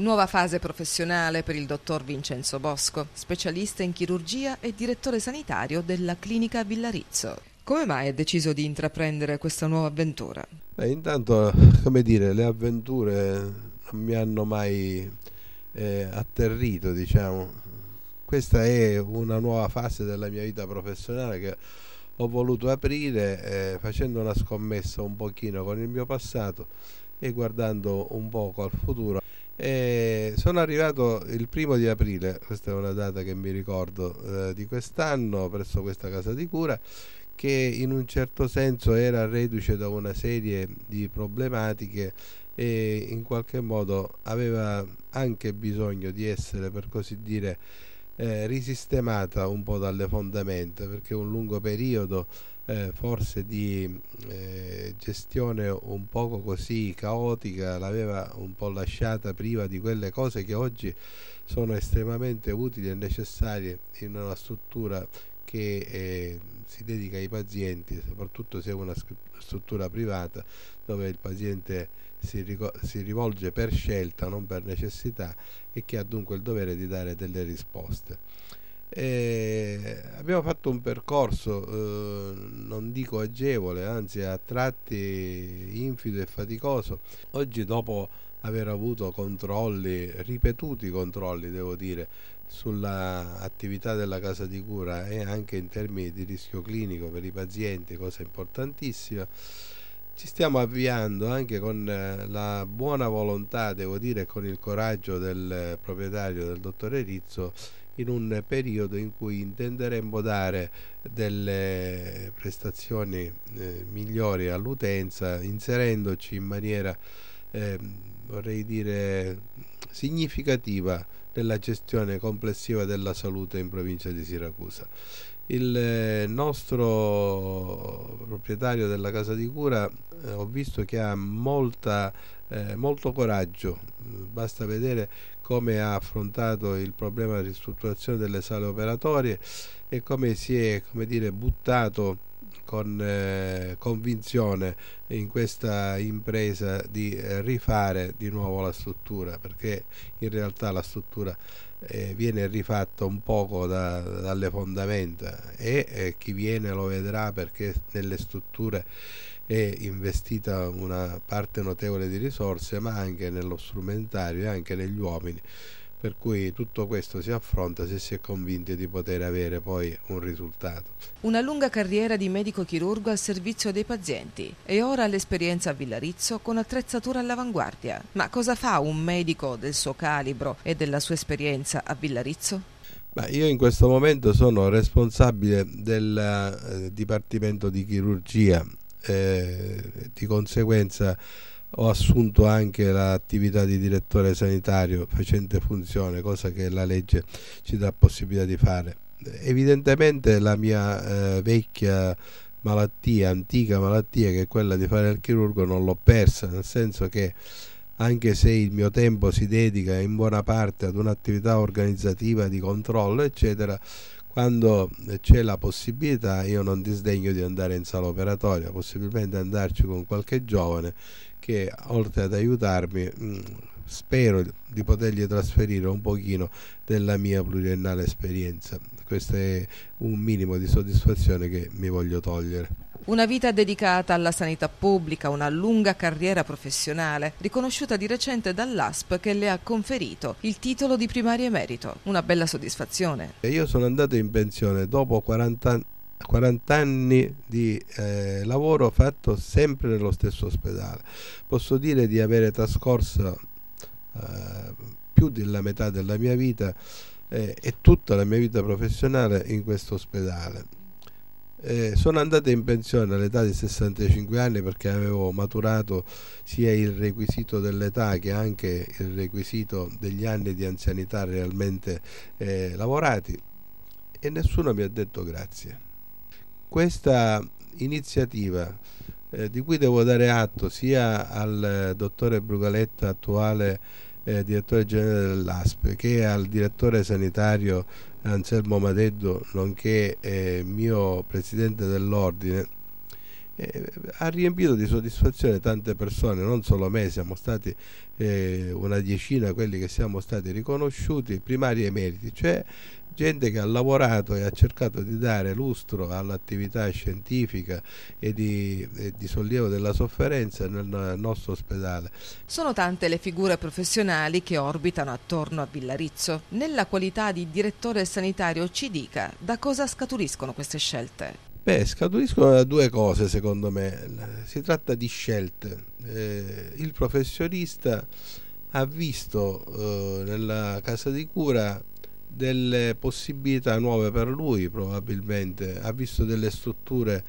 Nuova fase professionale per il dottor Vincenzo Bosco, specialista in chirurgia e direttore sanitario della clinica Villarizzo. Come mai ha deciso di intraprendere questa nuova avventura? Beh, intanto, come dire, le avventure non mi hanno mai eh, atterrito, diciamo. Questa è una nuova fase della mia vita professionale che ho voluto aprire eh, facendo una scommessa un pochino con il mio passato e guardando un poco al futuro e eh, sono arrivato il primo di aprile, questa è una data che mi ricordo eh, di quest'anno, presso questa casa di cura, che in un certo senso era reduce da una serie di problematiche e in qualche modo aveva anche bisogno di essere, per così dire, eh, risistemata un po' dalle fondamenta, perché un lungo periodo eh, forse di eh, gestione un poco così caotica l'aveva un po' lasciata priva di quelle cose che oggi sono estremamente utili e necessarie in una struttura che eh, si dedica ai pazienti, soprattutto se è una struttura privata dove il paziente si, si, rivolge per scelta, non per necessità e che ha dunque il dovere di dare delle risposte. E abbiamo fatto un percorso, eh, non dico agevole, anzi a tratti infido e faticoso. Oggi dopo aver avuto controlli, ripetuti controlli devo dire, sull'attività della casa di cura e anche in termini di rischio clinico per i pazienti, cosa importantissima, ci stiamo avviando anche con eh, la buona volontà, devo dire, con il coraggio del eh, proprietario, del dottore Rizzo, in un periodo in cui intenderemmo dare delle prestazioni eh, migliori all'utenza inserendoci in maniera eh, vorrei dire significativa nella gestione complessiva della salute in provincia di Siracusa il eh, nostro proprietario della casa di cura eh, ho visto che ha molta, eh, molto coraggio, basta vedere come ha affrontato il problema di ristrutturazione delle sale operatorie e come si è come dire, buttato con eh, convinzione in questa impresa di eh, rifare di nuovo la struttura perché in realtà la struttura eh, viene rifatto un poco da, dalle fondamenta e eh, chi viene lo vedrà perché nelle strutture è investita una parte notevole di risorse ma anche nello strumentario e anche negli uomini per cui tutto questo si affronta se si è convinti di poter avere poi un risultato. Una lunga carriera di medico chirurgo al servizio dei pazienti e ora l'esperienza a Villarizzo con attrezzatura all'avanguardia. Ma cosa fa un medico del suo calibro e della sua esperienza a Villarizzo? Ma io in questo momento sono responsabile del eh, Dipartimento di Chirurgia, eh, di conseguenza ho assunto anche l'attività di direttore sanitario facente funzione, cosa che la legge ci dà possibilità di fare. Evidentemente la mia eh, vecchia malattia, antica malattia che è quella di fare il chirurgo non l'ho persa, nel senso che anche se il mio tempo si dedica in buona parte ad un'attività organizzativa di controllo, eccetera, quando c'è la possibilità io non disdegno di andare in sala operatoria, possibilmente andarci con qualche giovane che oltre ad aiutarmi mm, spero di potergli trasferire un pochino della mia pluriennale esperienza. Questo è un minimo di soddisfazione che mi voglio togliere. Una vita dedicata alla sanità pubblica, una lunga carriera professionale, riconosciuta di recente dall'ASP che le ha conferito il titolo di primario emerito. Una bella soddisfazione. Io sono andato in pensione dopo 40 anni 40 anni di eh, lavoro fatto sempre nello stesso ospedale. Posso dire di avere trascorso eh, più della metà della mia vita eh, e tutta la mia vita professionale in questo ospedale. Eh, sono andato in pensione all'età di 65 anni perché avevo maturato sia il requisito dell'età che anche il requisito degli anni di anzianità realmente eh, lavorati e nessuno mi ha detto grazie questa iniziativa eh, di cui devo dare atto sia al dottore Brugaletta attuale eh, direttore generale dell'ASP che al direttore sanitario Anselmo Madeddo nonché eh, mio presidente dell'ordine eh, ha riempito di soddisfazione tante persone, non solo me, siamo stati eh, una diecina quelli che siamo stati riconosciuti primari emeriti, cioè gente che ha lavorato e ha cercato di dare lustro all'attività scientifica e di, e di, sollievo della sofferenza nel nostro ospedale. Sono tante le figure professionali che orbitano attorno a Villarizzo. Nella qualità di direttore sanitario ci dica da cosa scaturiscono queste scelte. Beh, scaturiscono da due cose secondo me. Si tratta di scelte. Eh, il professionista ha visto eh, nella casa di cura delle possibilità nuove per lui probabilmente, ha visto delle strutture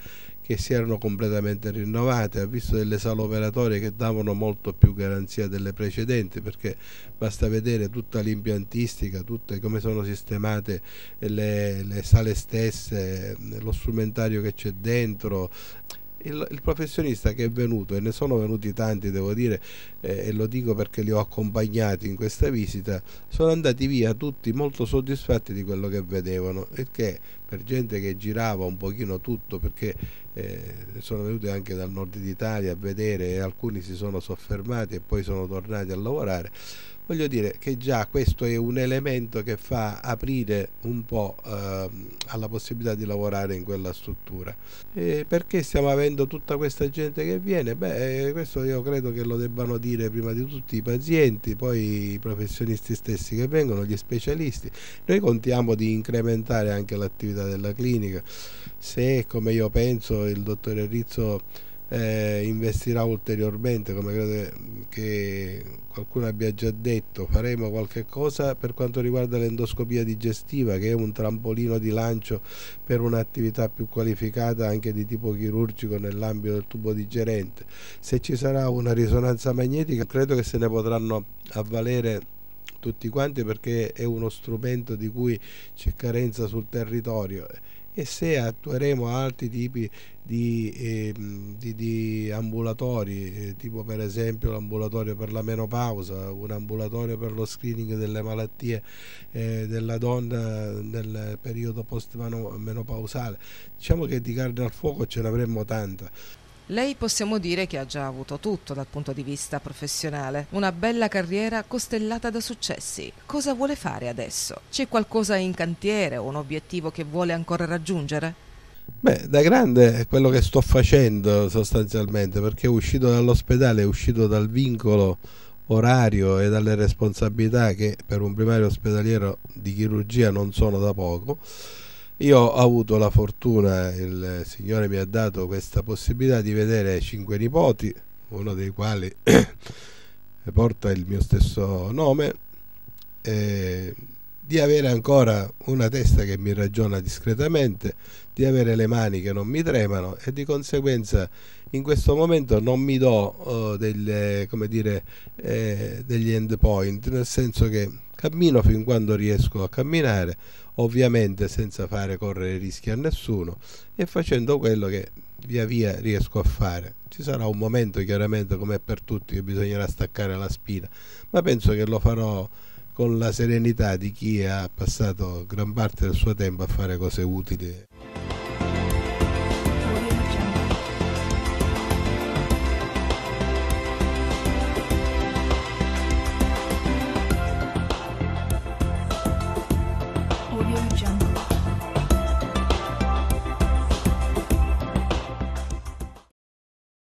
che si erano completamente rinnovate, ha visto delle sale operatorie che davano molto più garanzia delle precedenti, perché basta vedere tutta l'impiantistica, tutte come sono sistemate le, le sale stesse, lo strumentario che c'è dentro, il, il, professionista che è venuto, e ne sono venuti tanti devo dire, eh, e lo dico perché li ho accompagnati in questa visita, sono andati via tutti molto soddisfatti di quello che vedevano, il che per gente che girava un pochino tutto, perché eh, sono venuti anche dal nord d'Italia a vedere e alcuni si sono soffermati e poi sono tornati a lavorare, voglio dire che già questo è un elemento che fa aprire un po' ehm, alla possibilità di lavorare in quella struttura. E perché stiamo avendo tutta questa gente che viene? Beh, eh, questo io credo che lo debbano dire prima di tutti i pazienti, poi i professionisti stessi che vengono, gli specialisti. Noi contiamo di incrementare anche l'attività della clinica. Se, come io penso, il dottore Rizzo eh, investirà ulteriormente come credo che qualcuno abbia già detto faremo qualche cosa per quanto riguarda l'endoscopia digestiva che è un trampolino di lancio per un'attività più qualificata anche di tipo chirurgico nell'ambito del tubo digerente se ci sarà una risonanza magnetica credo che se ne potranno avvalere tutti quanti perché è uno strumento di cui c'è carenza sul territorio e se attueremo altri tipi di, eh, di, di ambulatori, eh, tipo per esempio l'ambulatorio per la menopausa, un ambulatorio per lo screening delle malattie eh, della donna nel periodo post-menopausale, diciamo che di carne al fuoco ce l'avremmo tanta. Lei possiamo dire che ha già avuto tutto dal punto di vista professionale, una bella carriera costellata da successi. Cosa vuole fare adesso? C'è qualcosa in cantiere o un obiettivo che vuole ancora raggiungere? Beh, da grande è quello che sto facendo sostanzialmente, perché uscito dall'ospedale, uscito dal vincolo orario e dalle responsabilità che per un primario ospedaliero di chirurgia non sono da poco, io ho avuto la fortuna, il Signore mi ha dato questa possibilità di vedere cinque nipoti, uno dei quali porta il mio stesso nome, eh, di avere ancora una testa che mi ragiona discretamente, di avere le mani che non mi tremano e di conseguenza in questo momento non mi do eh, delle, dire, eh, degli end point, nel senso che cammino fin quando riesco a camminare ovviamente senza fare correre rischi a nessuno e facendo quello che via via riesco a fare. Ci sarà un momento chiaramente come per tutti che bisognerà staccare la spina, ma penso che lo farò con la serenità di chi ha passato gran parte del suo tempo a fare cose utili.